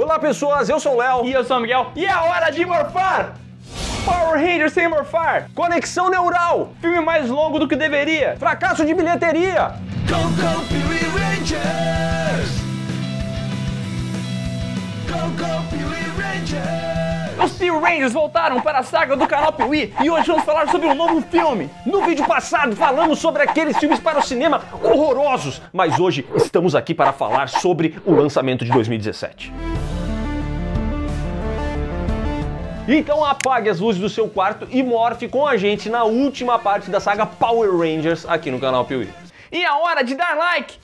Olá, pessoas, eu sou o Léo. E eu sou o Miguel. E é hora de morfar! Power Rangers sem morfar! Conexão neural! Filme mais longo do que deveria! Fracasso de bilheteria! Go, go, Piri Rangers! Go, go, Piri Rangers! Os Steel Rangers voltaram para a saga do canal Piuí e hoje vamos falar sobre um novo filme. No vídeo passado falamos sobre aqueles filmes para o cinema horrorosos, mas hoje estamos aqui para falar sobre o lançamento de 2017. Então apague as luzes do seu quarto e morfe com a gente na última parte da saga Power Rangers aqui no canal Piuí. E a é hora de dar like!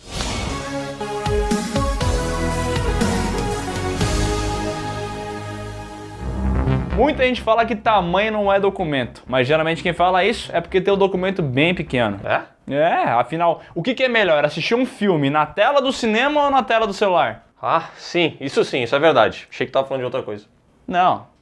Muita gente fala que tamanho não é documento, mas geralmente quem fala isso é porque tem o um documento bem pequeno. É? É, afinal, o que, que é melhor, assistir um filme na tela do cinema ou na tela do celular? Ah, sim, isso sim, isso é verdade. Achei que tava falando de outra coisa. Não,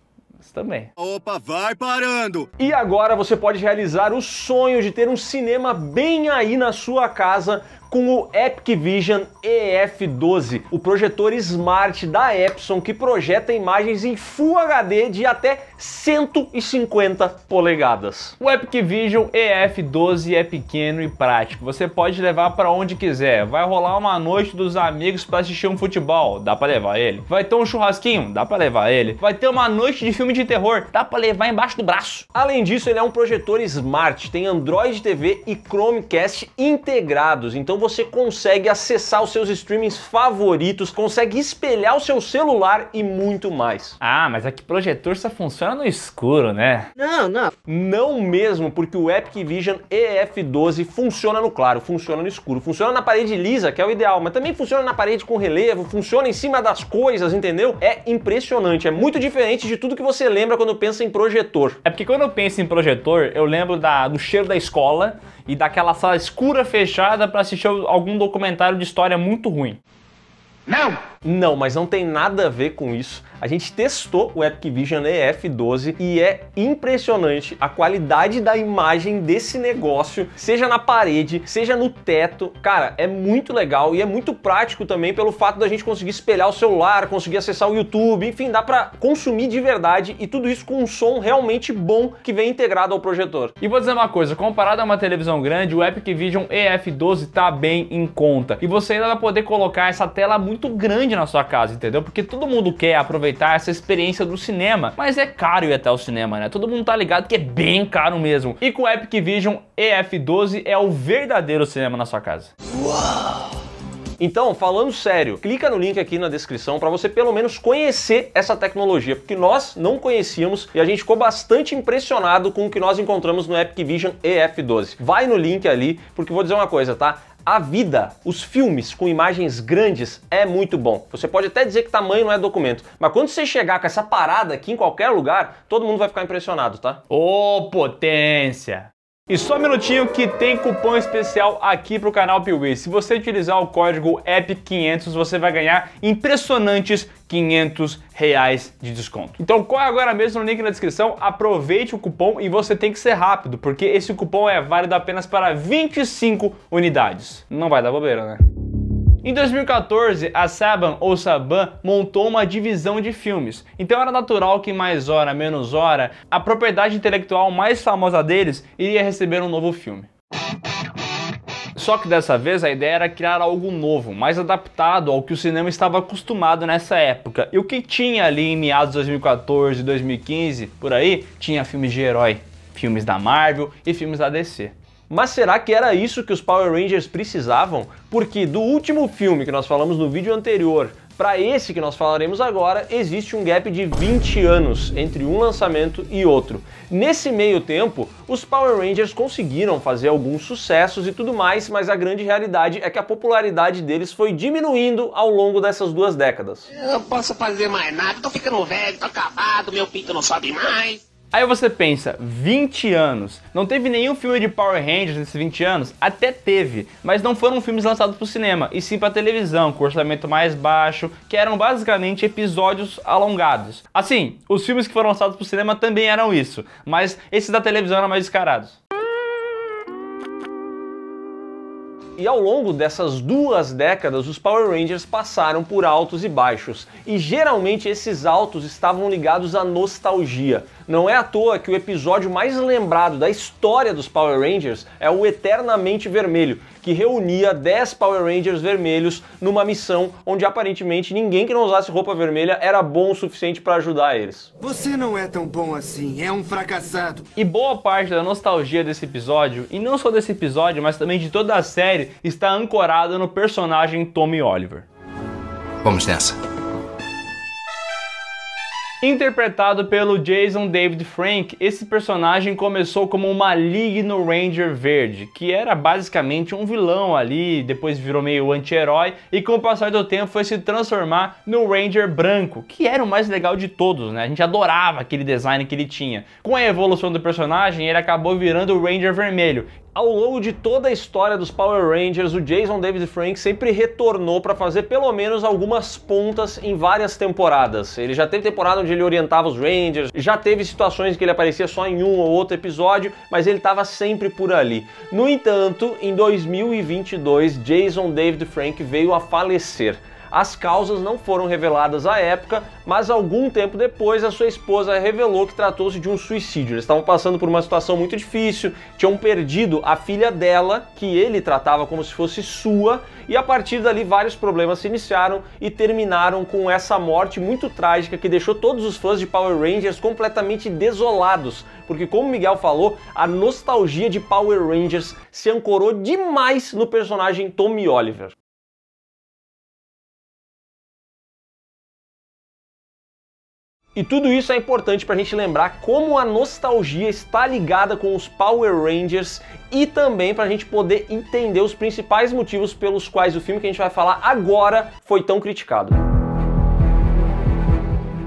também. Opa, vai parando! E agora você pode realizar o sonho de ter um cinema bem aí na sua casa com o Epic Vision EF12, o projetor smart da Epson que projeta imagens em Full HD de até 150 polegadas. O Epic Vision EF12 é pequeno e prático, você pode levar para onde quiser. Vai rolar uma noite dos amigos para assistir um futebol, dá para levar ele. Vai ter um churrasquinho, dá para levar ele. Vai ter uma noite de filme de terror, dá para levar embaixo do braço. Além disso, ele é um projetor smart, tem Android TV e Chromecast integrados, então você consegue acessar os seus streamings favoritos, consegue espelhar o seu celular e muito mais. Ah, mas é que projetor só funciona no escuro, né? Não, não. Não mesmo, porque o Epic Vision EF12 funciona no claro, funciona no escuro, funciona na parede lisa, que é o ideal, mas também funciona na parede com relevo, funciona em cima das coisas, entendeu? É impressionante, é muito diferente de tudo que você lembra quando pensa em projetor. É porque quando eu penso em projetor, eu lembro da, do cheiro da escola e daquela sala escura fechada para assistir algum documentário de história muito ruim. Não! Não, mas não tem nada a ver com isso. A gente testou o Epic Vision EF12 e é impressionante a qualidade da imagem desse negócio, seja na parede, seja no teto. Cara, é muito legal e é muito prático também pelo fato da gente conseguir espelhar o celular, conseguir acessar o YouTube, enfim, dá para consumir de verdade e tudo isso com um som realmente bom que vem integrado ao projetor. E vou dizer uma coisa, comparado a uma televisão grande, o Epic Vision EF12 tá bem em conta. E você ainda vai poder colocar essa tela muito muito grande na sua casa, entendeu? Porque todo mundo quer aproveitar essa experiência do cinema, mas é caro ir até o cinema, né? Todo mundo tá ligado que é bem caro mesmo. E com o Epic Vision EF12 é o verdadeiro cinema na sua casa. Uau! Então, falando sério, clica no link aqui na descrição para você pelo menos conhecer essa tecnologia, porque nós não conhecíamos e a gente ficou bastante impressionado com o que nós encontramos no Epic Vision EF12. Vai no link ali, porque vou dizer uma coisa, tá? A vida, os filmes com imagens grandes é muito bom. Você pode até dizer que tamanho não é documento, mas quando você chegar com essa parada aqui em qualquer lugar, todo mundo vai ficar impressionado, tá? Ô, oh, potência! E só um minutinho que tem cupom especial aqui pro canal Piuí. Se você utilizar o código EP500, você vai ganhar impressionantes 500 reais de desconto. Então corre agora mesmo no link na descrição, aproveite o cupom e você tem que ser rápido, porque esse cupom é válido apenas para 25 unidades. Não vai dar bobeira, né? Em 2014, a Saban ou Saban montou uma divisão de filmes, então era natural que mais hora menos hora, a propriedade intelectual mais famosa deles iria receber um novo filme. Só que dessa vez a ideia era criar algo novo, mais adaptado ao que o cinema estava acostumado nessa época. E o que tinha ali em meados de 2014, 2015, por aí, tinha filmes de herói, filmes da Marvel e filmes da DC. Mas será que era isso que os Power Rangers precisavam? Porque do último filme que nós falamos no vídeo anterior para esse que nós falaremos agora, existe um gap de 20 anos entre um lançamento e outro. Nesse meio tempo, os Power Rangers conseguiram fazer alguns sucessos e tudo mais, mas a grande realidade é que a popularidade deles foi diminuindo ao longo dessas duas décadas. Eu não posso fazer mais nada, tô ficando velho, tô acabado, meu pinto não sobe mais. Aí você pensa, 20 anos. Não teve nenhum filme de Power Rangers nesses 20 anos? Até teve, mas não foram filmes lançados para o cinema, e sim para televisão, com orçamento mais baixo, que eram basicamente episódios alongados. Assim, os filmes que foram lançados para o cinema também eram isso, mas esses da televisão eram mais descarados. E ao longo dessas duas décadas, os Power Rangers passaram por altos e baixos, e geralmente esses altos estavam ligados à nostalgia. Não é à toa que o episódio mais lembrado da história dos Power Rangers é o Eternamente Vermelho, que reunia 10 Power Rangers vermelhos numa missão onde aparentemente ninguém que não usasse roupa vermelha era bom o suficiente para ajudar eles. Você não é tão bom assim, é um fracassado. E boa parte da nostalgia desse episódio, e não só desse episódio, mas também de toda a série, está ancorada no personagem Tommy Oliver. Vamos nessa. Interpretado pelo Jason David Frank, esse personagem começou como um maligno Ranger Verde, que era basicamente um vilão ali, depois virou meio anti-herói e com o passar do tempo foi se transformar no Ranger Branco, que era o mais legal de todos, né? A gente adorava aquele design que ele tinha. Com a evolução do personagem, ele acabou virando o Ranger Vermelho ao longo de toda a história dos Power Rangers, o Jason David Frank sempre retornou para fazer pelo menos algumas pontas em várias temporadas. Ele já teve temporada onde ele orientava os Rangers, já teve situações que ele aparecia só em um ou outro episódio, mas ele estava sempre por ali. No entanto, em 2022, Jason David Frank veio a falecer. As causas não foram reveladas à época, mas algum tempo depois a sua esposa revelou que tratou-se de um suicídio. Eles estavam passando por uma situação muito difícil, tinham perdido a filha dela, que ele tratava como se fosse sua, e a partir dali vários problemas se iniciaram e terminaram com essa morte muito trágica que deixou todos os fãs de Power Rangers completamente desolados, porque como Miguel falou, a nostalgia de Power Rangers se ancorou demais no personagem Tommy Oliver. E tudo isso é importante para a gente lembrar como a nostalgia está ligada com os Power Rangers e também para a gente poder entender os principais motivos pelos quais o filme que a gente vai falar agora foi tão criticado.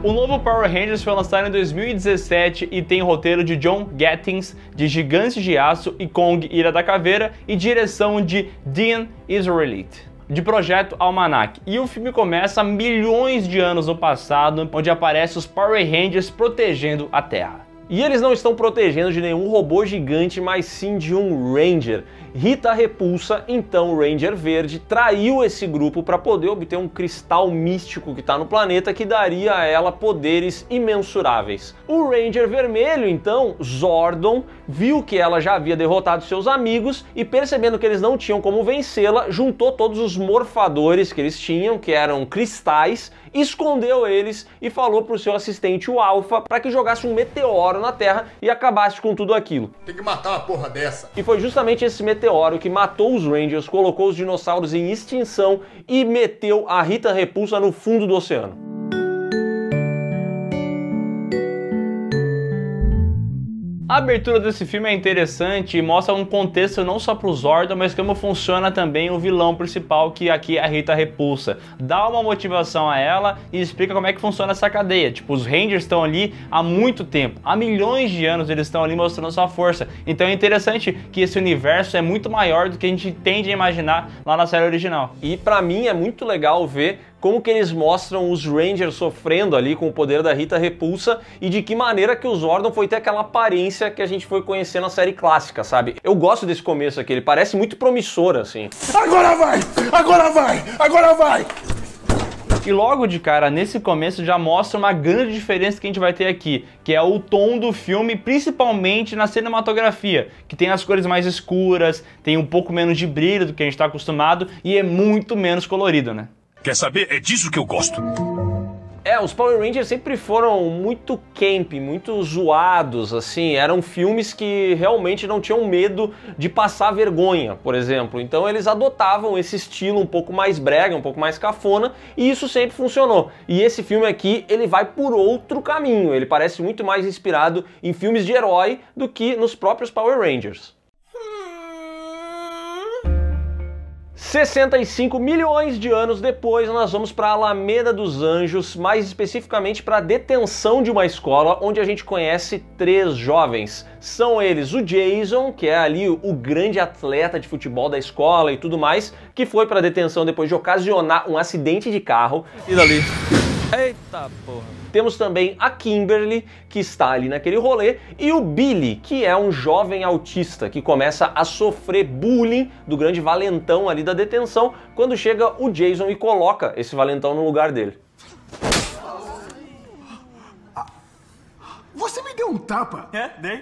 O novo Power Rangers foi lançado em 2017 e tem roteiro de John Gattings, de Gigantes de Aço e Kong Ira da Caveira e direção de Dean Israelite de Projeto Almanac. E o filme começa milhões de anos no passado, onde aparecem os Power Rangers protegendo a Terra. E eles não estão protegendo de nenhum robô gigante, mas sim de um Ranger, Rita Repulsa, então Ranger Verde, traiu esse grupo para poder obter um cristal místico que está no planeta que daria a ela poderes imensuráveis. O Ranger Vermelho, então, Zordon, viu que ela já havia derrotado seus amigos e percebendo que eles não tinham como vencê-la, juntou todos os morfadores que eles tinham, que eram cristais, escondeu eles e falou pro seu assistente, o Alpha, para que jogasse um meteoro na Terra e acabasse com tudo aquilo. Tem que matar uma porra dessa. E foi justamente esse meteoro meteoro que matou os Rangers, colocou os dinossauros em extinção e meteu a Rita Repulsa no fundo do oceano. A abertura desse filme é interessante e mostra um contexto não só para os Zordon, mas como funciona também o vilão principal, que aqui é a Rita Repulsa. Dá uma motivação a ela e explica como é que funciona essa cadeia. Tipo, os Rangers estão ali há muito tempo, há milhões de anos eles estão ali mostrando sua força. Então é interessante que esse universo é muito maior do que a gente tende a imaginar lá na série original. E para mim é muito legal ver como que eles mostram os Rangers sofrendo ali com o poder da Rita Repulsa e de que maneira que o Zordon foi ter aquela aparência que a gente foi conhecer na série clássica, sabe? Eu gosto desse começo aqui, ele parece muito promissor, assim. Agora vai! Agora vai! Agora vai! E logo de cara, nesse começo, já mostra uma grande diferença que a gente vai ter aqui, que é o tom do filme, principalmente na cinematografia, que tem as cores mais escuras, tem um pouco menos de brilho do que a gente está acostumado e é muito menos colorido, né? Quer saber? É disso que eu gosto. É, os Power Rangers sempre foram muito camp, muito zoados, assim. Eram filmes que realmente não tinham medo de passar vergonha, por exemplo. Então eles adotavam esse estilo um pouco mais brega, um pouco mais cafona, e isso sempre funcionou. E esse filme aqui, ele vai por outro caminho. Ele parece muito mais inspirado em filmes de herói do que nos próprios Power Rangers. 65 milhões de anos depois, nós vamos para a Alameda dos Anjos, mais especificamente para a detenção de uma escola, onde a gente conhece três jovens. São eles o Jason, que é ali o grande atleta de futebol da escola e tudo mais, que foi para a detenção depois de ocasionar um acidente de carro. E dali. Eita porra. Temos também a Kimberly, que está ali naquele rolê, e o Billy, que é um jovem autista que começa a sofrer bullying do grande valentão ali da detenção quando chega o Jason e coloca esse valentão no lugar dele. Você me deu um tapa? É, dei.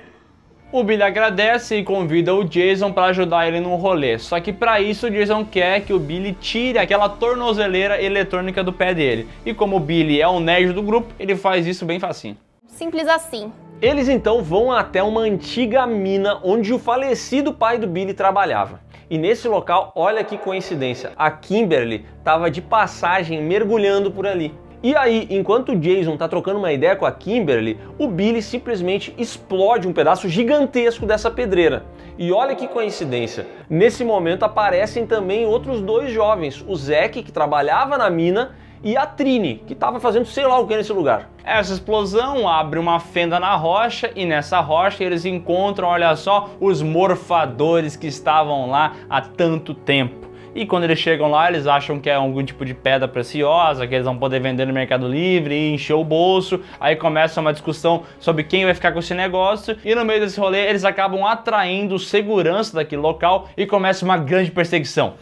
O Billy agradece e convida o Jason para ajudar ele num rolê. Só que para isso o Jason quer que o Billy tire aquela tornozeleira eletrônica do pé dele. E como o Billy é o nerd do grupo, ele faz isso bem facinho. Simples assim. Eles então vão até uma antiga mina onde o falecido pai do Billy trabalhava. E nesse local, olha que coincidência, a Kimberly estava de passagem mergulhando por ali. E aí, enquanto o Jason tá trocando uma ideia com a Kimberly, o Billy simplesmente explode um pedaço gigantesco dessa pedreira. E olha que coincidência, nesse momento aparecem também outros dois jovens, o Zack, que trabalhava na mina, e a Trini, que estava fazendo sei lá o que nesse lugar. Essa explosão abre uma fenda na rocha e nessa rocha eles encontram, olha só, os morfadores que estavam lá há tanto tempo. E quando eles chegam lá, eles acham que é algum tipo de pedra preciosa, que eles vão poder vender no Mercado Livre e encher o bolso. Aí começa uma discussão sobre quem vai ficar com esse negócio. E no meio desse rolê, eles acabam atraindo segurança daquele local e começa uma grande perseguição.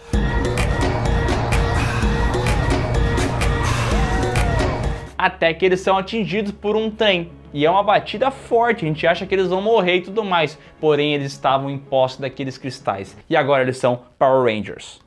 Até que eles são atingidos por um trem e é uma batida forte, a gente acha que eles vão morrer e tudo mais. Porém, eles estavam em posse daqueles cristais. E agora eles são Power Rangers.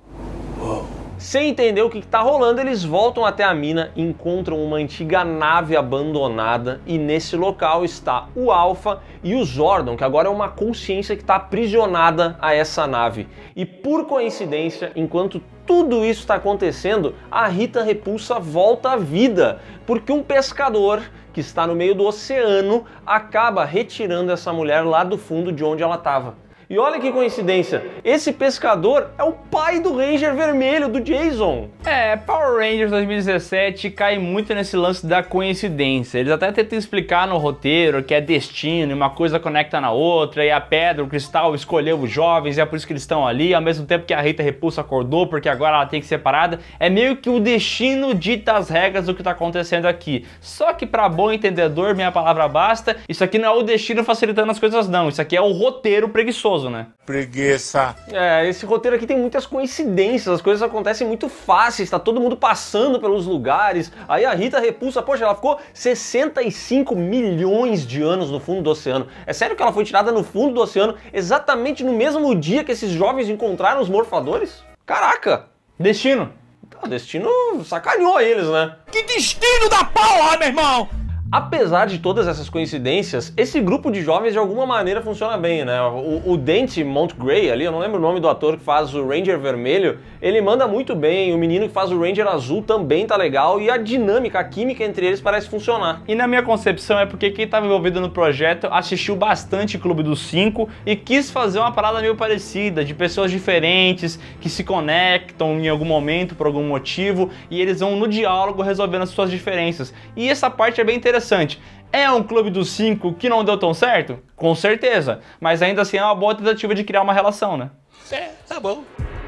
Sem entender o que está rolando, eles voltam até a mina, encontram uma antiga nave abandonada e nesse local está o Alpha e o Zordon, que agora é uma consciência que está aprisionada a essa nave. E por coincidência, enquanto tudo isso está acontecendo, a Rita Repulsa volta à vida, porque um pescador que está no meio do oceano acaba retirando essa mulher lá do fundo de onde ela estava. E olha que coincidência, esse pescador é o pai do Ranger vermelho, do Jason. É, Power Rangers 2017 cai muito nesse lance da coincidência. Eles até tentam explicar no roteiro que é destino e uma coisa conecta na outra, e a pedra, o cristal escolheu os jovens, e é por isso que eles estão ali, ao mesmo tempo que a Rita Repulsa acordou, porque agora ela tem que ser parada. É meio que o destino dita as regras do que está acontecendo aqui. Só que para bom entendedor, minha palavra basta, isso aqui não é o destino facilitando as coisas não, isso aqui é o roteiro preguiçoso preguiçoso, né? Preguiça. É, esse roteiro aqui tem muitas coincidências, as coisas acontecem muito fáceis, tá todo mundo passando pelos lugares. Aí a Rita repulsa, poxa, ela ficou 65 milhões de anos no fundo do oceano. É sério que ela foi tirada no fundo do oceano exatamente no mesmo dia que esses jovens encontraram os morfadores? Caraca! Destino. Tá, destino sacaneou eles, né? Que destino da porra, meu irmão! Apesar de todas essas coincidências, esse grupo de jovens de alguma maneira funciona bem, né? O, o Dente Montgrey ali, eu não lembro o nome do ator que faz o Ranger vermelho, ele manda muito bem, o menino que faz o Ranger azul também tá legal e a dinâmica, a química entre eles parece funcionar. E na minha concepção é porque quem estava envolvido no projeto assistiu bastante Clube dos Cinco e quis fazer uma parada meio parecida, de pessoas diferentes que se conectam em algum momento por algum motivo e eles vão no diálogo resolvendo as suas diferenças. E essa parte é bem interessante interessante. É um clube dos cinco que não deu tão certo? Com certeza. Mas ainda assim é uma boa tentativa de criar uma relação, né? É, tá bom.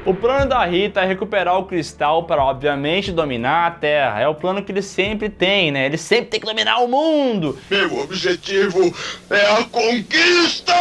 O plano da Rita é recuperar o cristal para, obviamente, dominar a Terra. É o plano que ele sempre tem, né? Ele sempre tem que dominar o mundo. Meu objetivo é a conquista!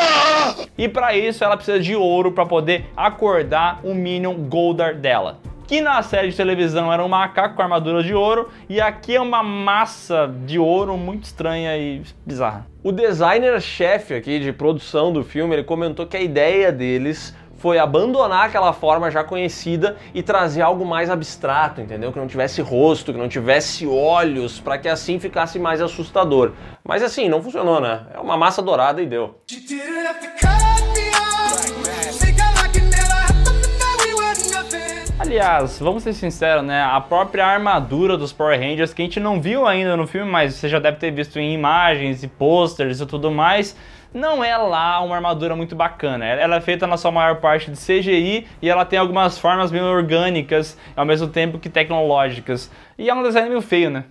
E para isso, ela precisa de ouro para poder acordar o Minion Goldar dela que na série de televisão era um macaco com armadura de ouro, e aqui é uma massa de ouro muito estranha e bizarra. O designer-chefe aqui de produção do filme, ele comentou que a ideia deles foi abandonar aquela forma já conhecida e trazer algo mais abstrato, entendeu? Que não tivesse rosto, que não tivesse olhos, para que assim ficasse mais assustador. Mas assim, não funcionou, né? É uma massa dourada e deu. Aliás, vamos ser sinceros, né? A própria armadura dos Power Rangers, que a gente não viu ainda no filme, mas você já deve ter visto em imagens e posters e tudo mais, não é lá uma armadura muito bacana. Ela é feita na sua maior parte de CGI e ela tem algumas formas meio orgânicas, ao mesmo tempo que tecnológicas. E é um design meio feio, né?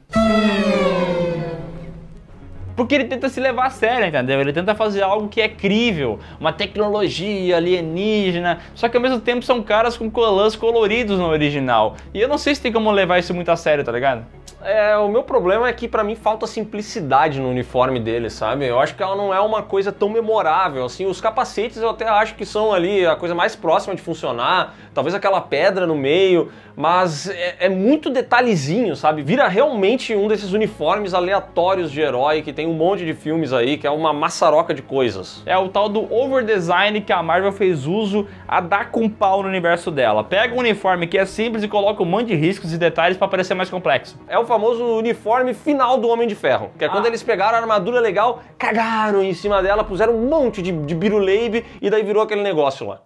Porque ele tenta se levar a sério, entendeu? Ele tenta fazer algo que é crível, uma tecnologia alienígena, só que ao mesmo tempo são caras com colãs coloridos no original. E eu não sei se tem como levar isso muito a sério, tá ligado? É, o meu problema é que para mim falta simplicidade no uniforme dele, sabe? Eu acho que ela não é uma coisa tão memorável, assim, os capacetes eu até acho que são ali a coisa mais próxima de funcionar, talvez aquela pedra no meio, mas é, é muito detalhezinho, sabe? Vira realmente um desses uniformes aleatórios de herói que tem um monte de filmes aí, que é uma maçaroca de coisas. É o tal do overdesign que a Marvel fez uso a dar com pau no universo dela. Pega um uniforme que é simples e coloca um monte de riscos e detalhes para parecer mais complexo. É o famoso uniforme final do Homem de Ferro. Que é quando ah. eles pegaram a armadura legal, cagaram em cima dela, puseram um monte de, de biruleibe e daí virou aquele negócio lá.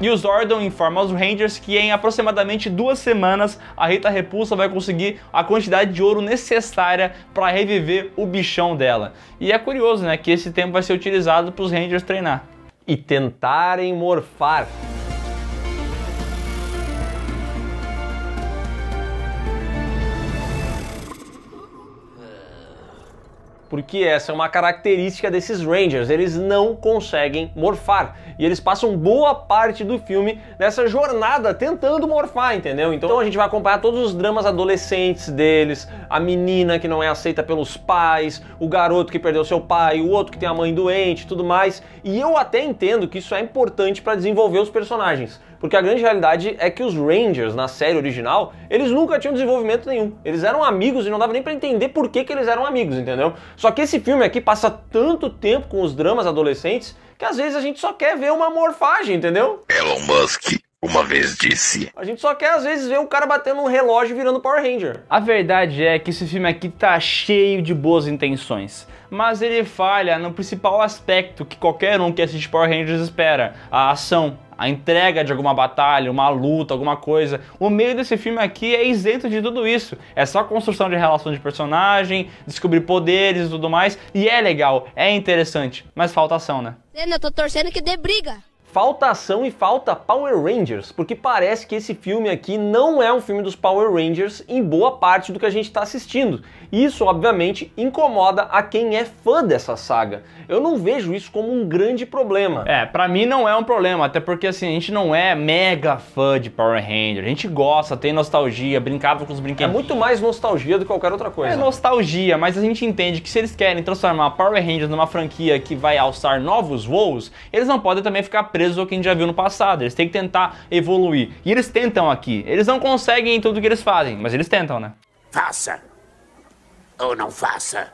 E o Zordon informa aos Rangers que em aproximadamente duas semanas a Rita Repulsa vai conseguir a quantidade de ouro necessária para reviver o bichão dela. E é curioso, né, que esse tempo vai ser utilizado para os Rangers treinar e tentarem morfar. porque essa é uma característica desses Rangers, eles não conseguem morfar. E eles passam boa parte do filme nessa jornada tentando morfar, entendeu? Então a gente vai acompanhar todos os dramas adolescentes deles, a menina que não é aceita pelos pais, o garoto que perdeu seu pai, o outro que tem a mãe doente, tudo mais. E eu até entendo que isso é importante para desenvolver os personagens porque a grande realidade é que os Rangers, na série original, eles nunca tinham desenvolvimento nenhum. Eles eram amigos e não dava nem para entender por que, que eles eram amigos, entendeu? Só que esse filme aqui passa tanto tempo com os dramas adolescentes que às vezes a gente só quer ver uma morfagem, entendeu? Elon Musk uma vez disse. A gente só quer, às vezes, ver o cara batendo um relógio virando Power Ranger. A verdade é que esse filme aqui tá cheio de boas intenções. Mas ele falha no principal aspecto que qualquer um que assiste Power Rangers espera, a ação a entrega de alguma batalha, uma luta, alguma coisa. O meio desse filme aqui é isento de tudo isso. É só construção de relação de personagem, descobrir poderes e tudo mais. E é legal, é interessante, mas falta ação, né? Eu tô torcendo que dê briga falta ação e falta Power Rangers, porque parece que esse filme aqui não é um filme dos Power Rangers em boa parte do que a gente está assistindo. Isso, obviamente, incomoda a quem é fã dessa saga. Eu não vejo isso como um grande problema. É, para mim não é um problema, até porque assim, a gente não é mega fã de Power Rangers. A gente gosta, tem nostalgia, brincava com os brinquedos. É muito mais nostalgia do que qualquer outra coisa. É nostalgia, mas a gente entende que se eles querem transformar Power Rangers numa franquia que vai alçar novos voos, eles não podem também ficar presos empresas ou que a gente já viu no passado. Eles têm que tentar evoluir. E eles tentam aqui. Eles não conseguem em tudo que eles fazem, mas eles tentam, né? Faça ou não faça,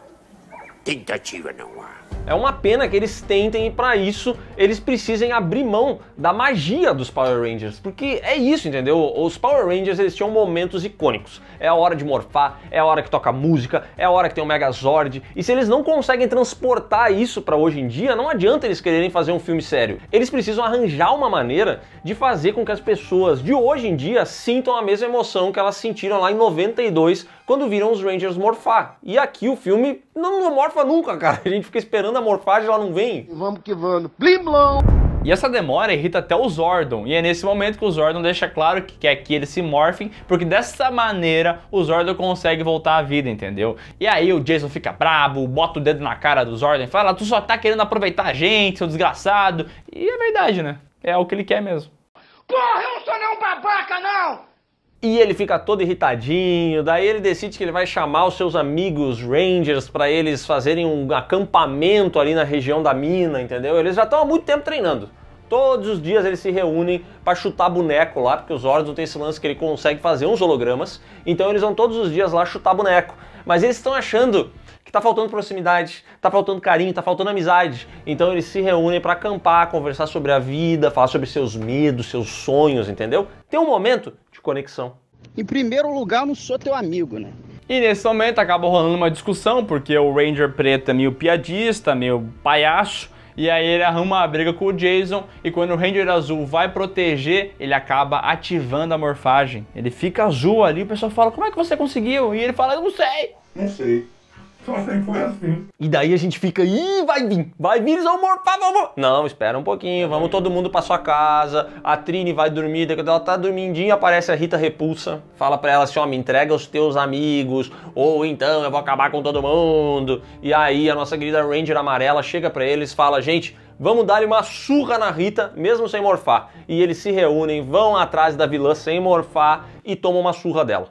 tentativa não há. É uma pena que eles tentem e para isso eles precisem abrir mão da magia dos Power Rangers, porque é isso, entendeu? Os Power Rangers eles tinham momentos icônicos. É a hora de morfar, é a hora que toca música, é a hora que tem o Megazord. E se eles não conseguem transportar isso para hoje em dia, não adianta eles quererem fazer um filme sério. Eles precisam arranjar uma maneira de fazer com que as pessoas de hoje em dia sintam a mesma emoção que elas sentiram lá em 92 quando viram os Rangers morfar. E aqui o filme não, não morfa nunca, cara. A gente fica esperando a morfagem, ela não vem. Vamos que vamos. Blim blom! E essa demora irrita até o Zordon, e é nesse momento que o Zordon deixa claro que quer que eles se morfem, porque dessa maneira o Zordon consegue voltar à vida, entendeu? E aí o Jason fica brabo, bota o dedo na cara do Zordon e fala, tu só tá querendo aproveitar a gente, seu desgraçado. E é verdade, né? É o que ele quer mesmo. Porra, eu não sou nenhum babaca, não! E ele fica todo irritadinho, daí ele decide que ele vai chamar os seus amigos Rangers para eles fazerem um acampamento ali na região da mina, entendeu? Eles já estão há muito tempo treinando. Todos os dias eles se reúnem para chutar boneco lá, porque os Zordon tem esse lance que ele consegue fazer uns hologramas. Então eles vão todos os dias lá chutar boneco. Mas eles estão achando que tá faltando proximidade, tá faltando carinho, tá faltando amizade. Então eles se reúnem para acampar, conversar sobre a vida, falar sobre seus medos, seus sonhos, entendeu? Tem um momento de conexão. Em primeiro lugar, eu não sou teu amigo, né? E nesse momento acaba rolando uma discussão, porque o Ranger preto é meio piadista, meio palhaço, e aí ele arruma uma briga com o Jason, e quando o Ranger azul vai proteger, ele acaba ativando a morfagem. Ele fica azul ali, o pessoal fala, como é que você conseguiu? E ele fala, eu não sei. Não sei. Só sei que foi assim. E daí a gente fica, ih, vai vir, vai vir, eles vão morfar, vamos. Não, espera um pouquinho, vamos todo mundo pra sua casa. A Trini vai dormir, daqui ela tá dormindinha, aparece a Rita Repulsa. Fala pra ela assim, ó, me entrega os teus amigos, ou então eu vou acabar com todo mundo. E aí a nossa querida Ranger Amarela chega pra eles fala, gente, vamos dar-lhe uma surra na Rita, mesmo sem morfar. E eles se reúnem, vão atrás da vilã sem morfar e tomam uma surra dela.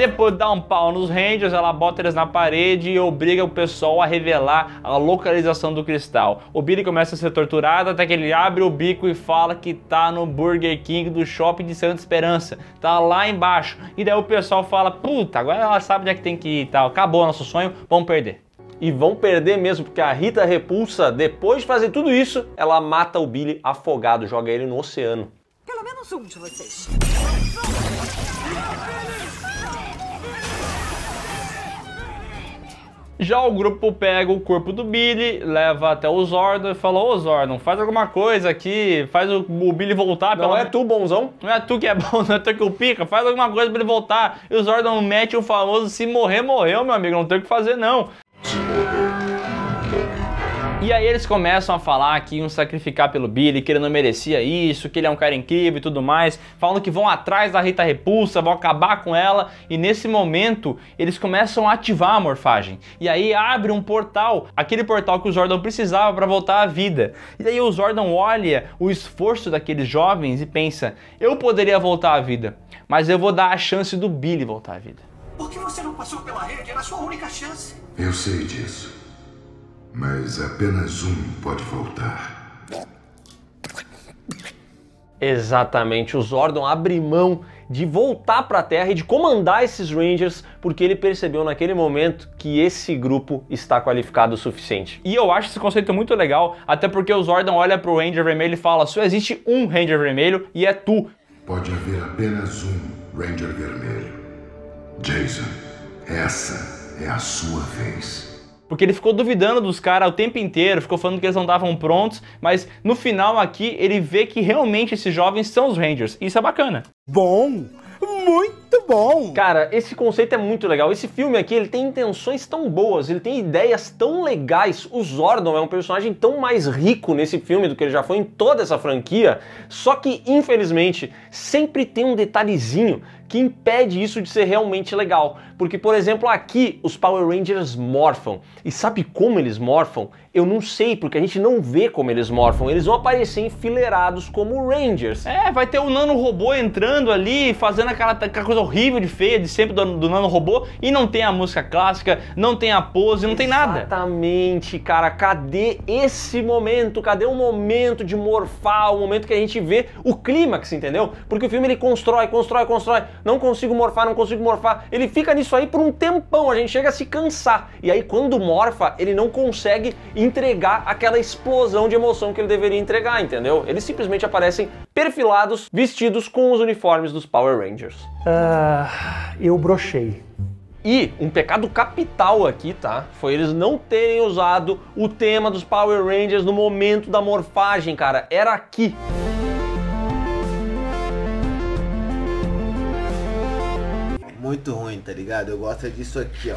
depois de dar um pau nos Rangers, ela bota eles na parede e obriga o pessoal a revelar a localização do cristal. O Billy começa a ser torturado até que ele abre o bico e fala que tá no Burger King do shopping de Santa Esperança. Tá lá embaixo. E daí o pessoal fala: puta, agora ela sabe onde é que tem que ir e tal. Acabou nosso sonho, vamos perder e vão perder mesmo, porque a Rita Repulsa, depois de fazer tudo isso, ela mata o Billy afogado, joga ele no oceano. Pelo menos um de vocês. Já o grupo pega o corpo do Billy, leva até o Zordon e fala: Ô Zordon, faz alguma coisa aqui, faz o, o Billy voltar. Não pela... é tu, bonzão? Não é tu que é bom, não é tu que o pica, faz alguma coisa pra ele voltar. E o Zordon mete o famoso: se morrer, morreu, meu amigo, não tem o que fazer não. Se morrer, e aí eles começam a falar que iam sacrificar pelo Billy, que ele não merecia isso, que ele é um cara incrível e tudo mais. falando que vão atrás da Rita Repulsa, vão acabar com ela. E nesse momento, eles começam a ativar a morfagem. E aí abre um portal, aquele portal que o Zordon precisava para voltar à vida. E aí o Zordon olha o esforço daqueles jovens e pensa, eu poderia voltar à vida, mas eu vou dar a chance do Billy voltar à vida. Por que você não passou pela rede? Era a sua única chance. Eu sei disso. Mas apenas um pode voltar. Exatamente, o Zordon abre mão de voltar para a Terra e de comandar esses Rangers, porque ele percebeu naquele momento que esse grupo está qualificado o suficiente. E eu acho esse conceito muito legal, até porque o Zordon olha para o Ranger Vermelho e fala: só existe um Ranger Vermelho e é tu. Pode haver apenas um Ranger Vermelho. Jason, essa é a sua vez porque ele ficou duvidando dos caras o tempo inteiro, ficou falando que eles não estavam prontos, mas no final aqui ele vê que realmente esses jovens são os Rangers. Isso é bacana. Bom, muito bom! Cara, esse conceito é muito legal. Esse filme aqui, ele tem intenções tão boas, ele tem ideias tão legais. O Zordon é um personagem tão mais rico nesse filme do que ele já foi em toda essa franquia. Só que, infelizmente, sempre tem um detalhezinho que impede isso de ser realmente legal. Porque, por exemplo, aqui os Power Rangers morfam. E sabe como eles morfam? Eu não sei, porque a gente não vê como eles morfam. Eles vão aparecer enfileirados como Rangers. É, vai ter o um nano robô entrando ali, fazendo aquela, aquela, coisa horrível de feia de sempre do, do nano robô. E não tem a música clássica, não tem a pose, não Exatamente, tem nada. Exatamente, cara. Cadê esse momento? Cadê o momento de morfar? O momento que a gente vê o clímax, entendeu? Porque o filme ele constrói, constrói, constrói não consigo morfar, não consigo morfar. Ele fica nisso aí por um tempão, a gente chega a se cansar. E aí quando morfa, ele não consegue entregar aquela explosão de emoção que ele deveria entregar, entendeu? Eles simplesmente aparecem perfilados, vestidos com os uniformes dos Power Rangers. Ah, eu brochei. E um pecado capital aqui, tá? Foi eles não terem usado o tema dos Power Rangers no momento da morfagem, cara. Era aqui. muito ruim, tá ligado? Eu gosto é disso aqui, ó.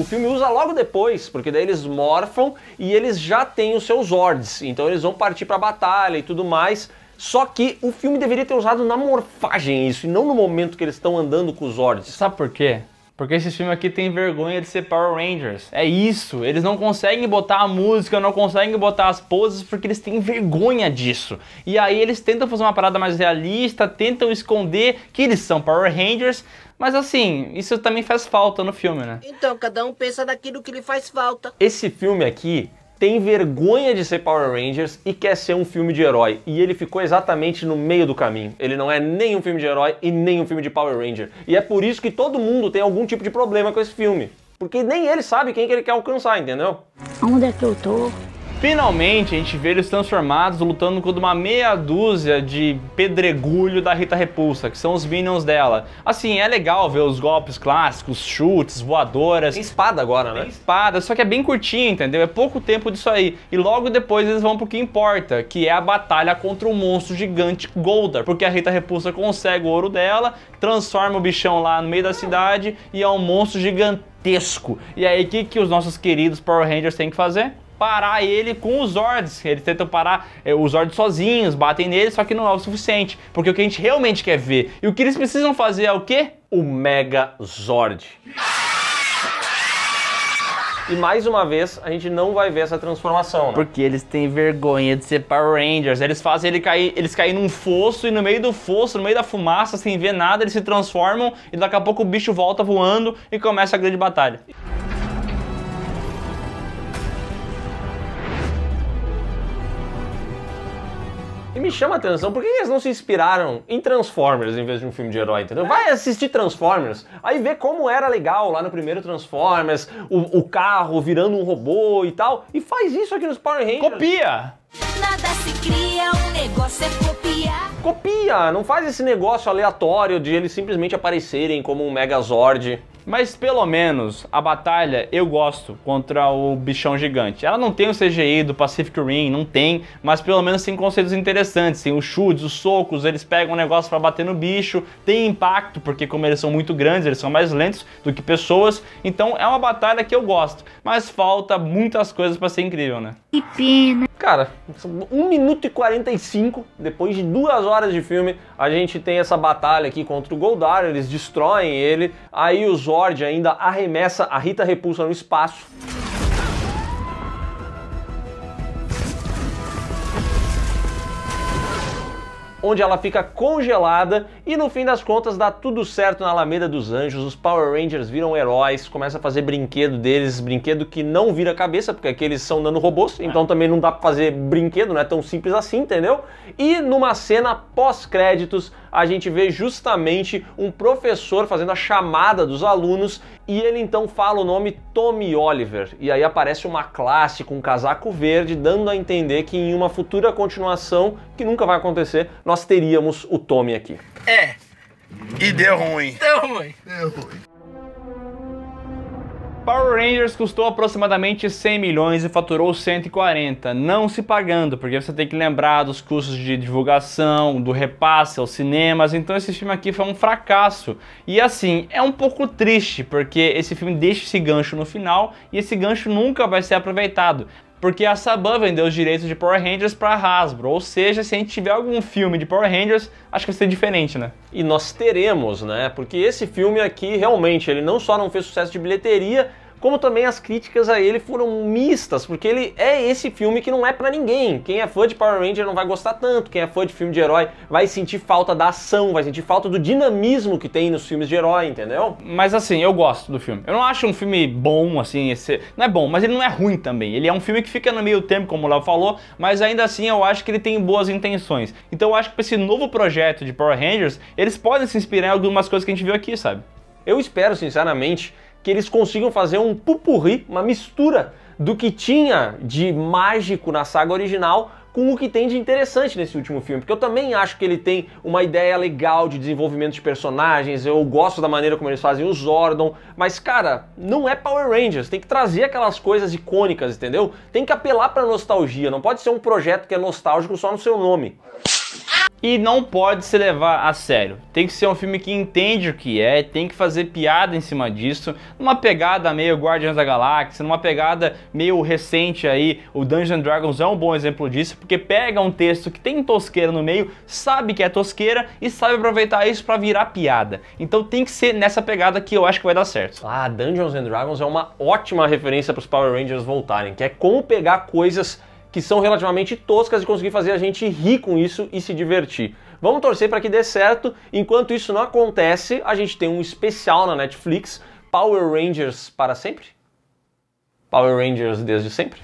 O filme usa logo depois, porque daí eles morfam e eles já têm os seus ordens. então eles vão partir pra batalha e tudo mais. Só que o filme deveria ter usado na morfagem isso, e não no momento que eles estão andando com os ordens. Sabe por quê? Porque esse filme aqui tem vergonha de ser Power Rangers. É isso. Eles não conseguem botar a música, não conseguem botar as poses porque eles têm vergonha disso. E aí eles tentam fazer uma parada mais realista, tentam esconder que eles são Power Rangers. Mas assim, isso também faz falta no filme, né? Então, cada um pensa naquilo que lhe faz falta. Esse filme aqui tem vergonha de ser Power Rangers e quer ser um filme de herói. E ele ficou exatamente no meio do caminho. Ele não é nem um filme de herói e nem um filme de Power Ranger. E é por isso que todo mundo tem algum tipo de problema com esse filme. Porque nem ele sabe quem que ele quer alcançar, entendeu? Onde é que eu tô? Finalmente a gente vê eles transformados lutando contra uma meia dúzia de pedregulho da Rita Repulsa, que são os minions dela. Assim, é legal ver os golpes clássicos, chutes, voadoras. Tem espada agora, né? Tem espada, só que é bem curtinho, entendeu? É pouco tempo disso aí. E logo depois eles vão pro que importa, que é a batalha contra o monstro gigante Goldar, porque a Rita Repulsa consegue o ouro dela, transforma o bichão lá no meio da cidade e é um monstro gigantesco. E aí, o que, que os nossos queridos Power Rangers têm que fazer? parar ele com os Zords. Eles tentam parar é, os Zords sozinhos, batem nele, só que não é o suficiente. Porque o que a gente realmente quer ver e o que eles precisam fazer é o quê? O Mega Zord. E mais uma vez, a gente não vai ver essa transformação. Né? Porque eles têm vergonha de ser Power Rangers. Eles fazem ele cair, eles caem num fosso e no meio do fosso, no meio da fumaça, sem ver nada, eles se transformam e daqui a pouco o bicho volta voando e começa a grande batalha. me chama a atenção. Por que eles não se inspiraram em Transformers em vez de um filme de herói, entendeu? Vai assistir Transformers, aí vê como era legal lá no primeiro Transformers, o, o carro virando um robô e tal, e faz isso aqui nos Power Rangers. Copia! Nada se cria, o um negócio é copiar. Copia, não faz esse negócio aleatório de eles simplesmente aparecerem como um Megazord mas pelo menos a batalha eu gosto contra o bichão gigante. Ela não tem o CGI do Pacific Rim, não tem, mas pelo menos tem conceitos interessantes. Tem os chutes, os socos, eles pegam um negócio para bater no bicho, tem impacto, porque como eles são muito grandes, eles são mais lentos do que pessoas. Então é uma batalha que eu gosto, mas falta muitas coisas para ser incrível, né? Que pena cara, um minuto e 45, depois de duas horas de filme, a gente tem essa batalha aqui contra o Goldar, eles destroem ele, aí o Zord ainda arremessa a Rita Repulsa no espaço. onde ela fica congelada e no fim das contas dá tudo certo na Alameda dos Anjos, os Power Rangers viram heróis, começa a fazer brinquedo deles, brinquedo que não vira cabeça, porque aqueles são dando robôs então é. também não dá pra fazer brinquedo, não é tão simples assim, entendeu? E numa cena pós-créditos, a gente vê justamente um professor fazendo a chamada dos alunos e ele então fala o nome Tommy Oliver. E aí aparece uma classe com um casaco verde, dando a entender que em uma futura continuação que nunca vai acontecer, nós teríamos o Tommy aqui. É. E deu ruim. Deu ruim. Deu ruim. Power Rangers custou aproximadamente 100 milhões e faturou 140, não se pagando, porque você tem que lembrar dos custos de divulgação, do repasse aos cinemas, então esse filme aqui foi um fracasso. E assim, é um pouco triste, porque esse filme deixa esse gancho no final e esse gancho nunca vai ser aproveitado porque a Saban vendeu os direitos de Power Rangers para Hasbro, ou seja, se a gente tiver algum filme de Power Rangers, acho que vai ser diferente, né? E nós teremos, né? Porque esse filme aqui realmente, ele não só não fez sucesso de bilheteria, como também as críticas a ele foram mistas, porque ele é esse filme que não é para ninguém. Quem é fã de Power Ranger não vai gostar tanto, quem é fã de filme de herói vai sentir falta da ação, vai sentir falta do dinamismo que tem nos filmes de herói, entendeu? Mas assim, eu gosto do filme. Eu não acho um filme bom, assim, esse... não é bom, mas ele não é ruim também. Ele é um filme que fica no meio tempo, como o Léo falou, mas ainda assim eu acho que ele tem boas intenções. Então eu acho que pra esse novo projeto de Power Rangers, eles podem se inspirar em algumas coisas que a gente viu aqui, sabe? Eu espero, sinceramente, que eles consigam fazer um pupurri, uma mistura do que tinha de mágico na saga original com o que tem de interessante nesse último filme, porque eu também acho que ele tem uma ideia legal de desenvolvimento de personagens, eu gosto da maneira como eles fazem os Zordon, mas cara, não é Power Rangers, tem que trazer aquelas coisas icônicas, entendeu? Tem que apelar para nostalgia, não pode ser um projeto que é nostálgico só no seu nome e não pode se levar a sério. Tem que ser um filme que entende o que é, tem que fazer piada em cima disso, numa pegada meio Guardians da Galáxia, numa pegada meio recente aí, o Dungeons Dragons é um bom exemplo disso, porque pega um texto que tem tosqueira no meio, sabe que é tosqueira e sabe aproveitar isso para virar piada. Então tem que ser nessa pegada que eu acho que vai dar certo. Ah, Dungeons and Dragons é uma ótima referência para os Power Rangers voltarem, que é como pegar coisas que são relativamente toscas e conseguir fazer a gente rir com isso e se divertir. Vamos torcer para que dê certo. Enquanto isso não acontece, a gente tem um especial na Netflix, Power Rangers para sempre? Power Rangers desde sempre?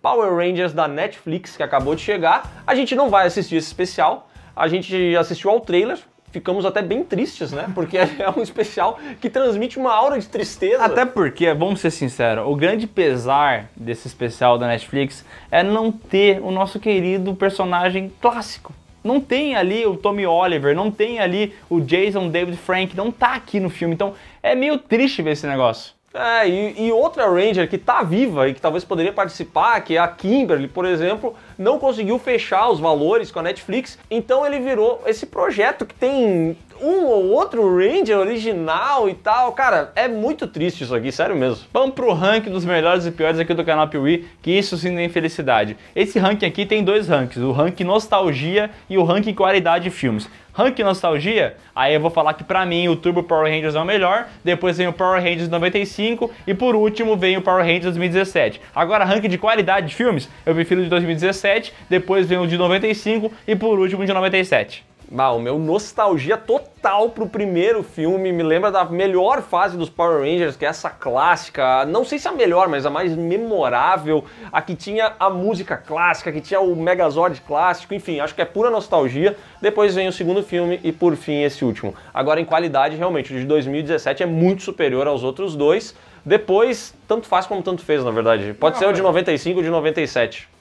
Power Rangers da Netflix que acabou de chegar. A gente não vai assistir esse especial, a gente assistiu ao trailer, ficamos até bem tristes, né? Porque é um especial que transmite uma aura de tristeza. Até porque, vamos ser sinceros, o grande pesar desse especial da Netflix é não ter o nosso querido personagem clássico. Não tem ali o Tommy Oliver, não tem ali o Jason David Frank, não tá aqui no filme. Então é meio triste ver esse negócio. É, e, e outra Ranger que tá viva e que talvez poderia participar, que é a Kimberly, por exemplo, não conseguiu fechar os valores com a Netflix, então ele virou esse projeto que tem um ou outro Ranger original e tal. Cara, é muito triste isso aqui, sério mesmo. Vamos pro ranking dos melhores e piores aqui do canal Piuí, que isso sim é infelicidade. Esse ranking aqui tem dois rankings, o ranking nostalgia e o ranking qualidade de filmes. Ranking nostalgia, aí eu vou falar que pra mim o Turbo Power Rangers é o melhor, depois vem o Power Rangers 95 e por último vem o Power Rangers 2017. Agora ranking de qualidade de filmes, eu prefiro de 2017 97, depois vem o de 95 e por último o de 97. Ah, o meu nostalgia total pro primeiro filme, me lembra da melhor fase dos Power Rangers, que é essa clássica, não sei se a melhor, mas a mais memorável, a que tinha a música clássica, que tinha o Megazord clássico, enfim, acho que é pura nostalgia. Depois vem o segundo filme e por fim esse último. Agora em qualidade, realmente, o de 2017 é muito superior aos outros dois. Depois, tanto faz como tanto fez, na verdade. Pode não, ser o de 95 ou de 97.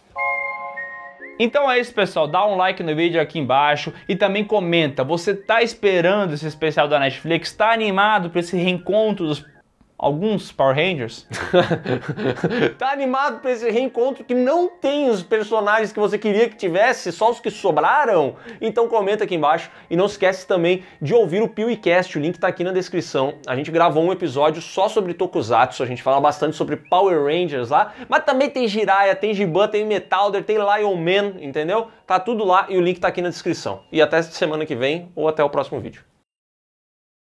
Então é isso, pessoal. Dá um like no vídeo aqui embaixo e também comenta. Você tá esperando esse especial da Netflix? Tá animado para esse reencontro dos alguns Power Rangers. tá animado para esse reencontro que não tem os personagens que você queria que tivesse, só os que sobraram? Então comenta aqui embaixo e não esquece também de ouvir o PeeWeeCast, o link tá aqui na descrição. A gente gravou um episódio só sobre Tokusatsu, a gente fala bastante sobre Power Rangers lá, mas também tem Jiraiya, tem Giban, tem Metalder, tem Lion Man, entendeu? Tá tudo lá e o link tá aqui na descrição. E até semana que vem ou até o próximo vídeo.